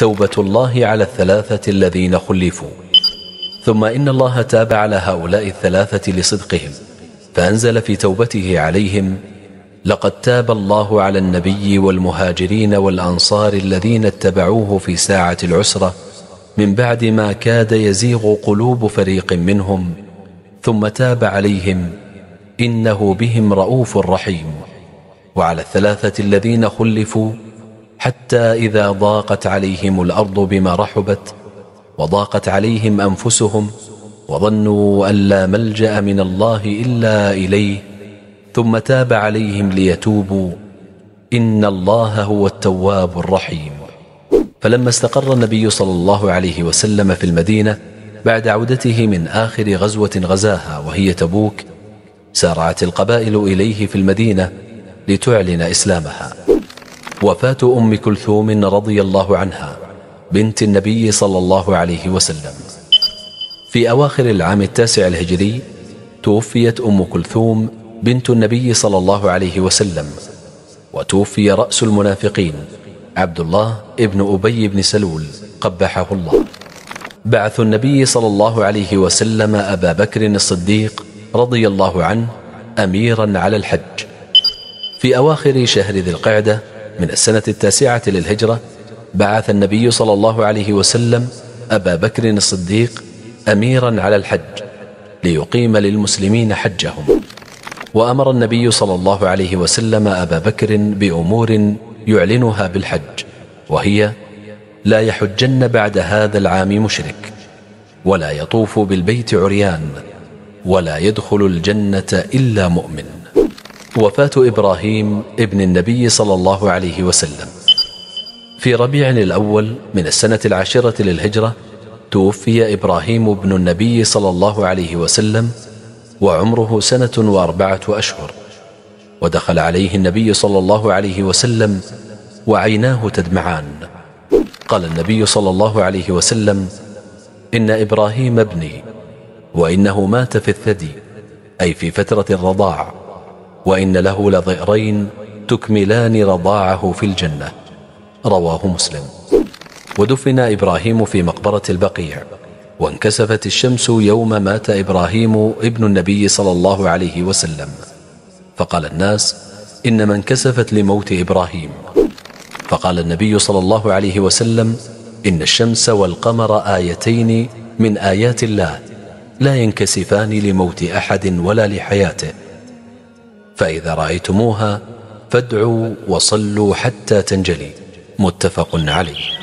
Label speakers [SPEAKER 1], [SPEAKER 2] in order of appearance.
[SPEAKER 1] توبة الله على الثلاثة الذين خلفوا ثم إن الله تاب على هؤلاء الثلاثة لصدقهم فأنزل في توبته عليهم لقد تاب الله على النبي والمهاجرين والأنصار الذين اتبعوه في ساعة العسرة من بعد ما كاد يزيغ قلوب فريق منهم ثم تاب عليهم إنه بهم رؤوف رحيم وعلى الثلاثة الذين خلفوا حتى إذا ضاقت عليهم الأرض بما رحبت وضاقت عليهم أنفسهم وظنوا أن لا ملجأ من الله إلا إليه ثم تاب عليهم ليتوبوا إن الله هو التواب الرحيم فلما استقر النبي صلى الله عليه وسلم في المدينة بعد عودته من آخر غزوة غزاها وهي تبوك سارعت القبائل إليه في المدينة لتعلن إسلامها وفاة أم كلثوم رضي الله عنها بنت النبي صلى الله عليه وسلم في أواخر العام التاسع الهجري توفيت أم كلثوم بنت النبي صلى الله عليه وسلم وتوفي رأس المنافقين عبد الله ابن أبي بن سلول قبحه الله بعث النبي صلى الله عليه وسلم أبا بكر الصديق رضي الله عنه أميرا على الحج في أواخر شهر ذي القعدة من السنة التاسعة للهجرة بعث النبي صلى الله عليه وسلم أبا بكر الصديق أميرا على الحج ليقيم للمسلمين حجهم وأمر النبي صلى الله عليه وسلم أبا بكر بأمور يعلنها بالحج وهي لا يحجن بعد هذا العام مشرك ولا يطوف بالبيت عريان ولا يدخل الجنة إلا مؤمن وفاة إبراهيم ابن النبي صلى الله عليه وسلم في ربيع الأول من السنة العاشرة للهجرة توفي إبراهيم ابن النبي صلى الله عليه وسلم وعمره سنة وأربعة أشهر ودخل عليه النبي صلى الله عليه وسلم وعيناه تدمعان قال النبي صلى الله عليه وسلم إن إبراهيم ابني وإنه مات في الثدي أي في فترة الرضاع وإن له لظئرين تكملان رضاعه في الجنة رواه مسلم ودفن إبراهيم في مقبرة البقيع وانكسفت الشمس يوم مات إبراهيم ابن النبي صلى الله عليه وسلم فقال الناس إنما انكسفت لموت إبراهيم فقال النبي صلى الله عليه وسلم إن الشمس والقمر آيتين من آيات الله لا ينكسفان لموت أحد ولا لحياته فإذا رأيتموها فادعوا وصلوا حتى تنجلي متفق عليه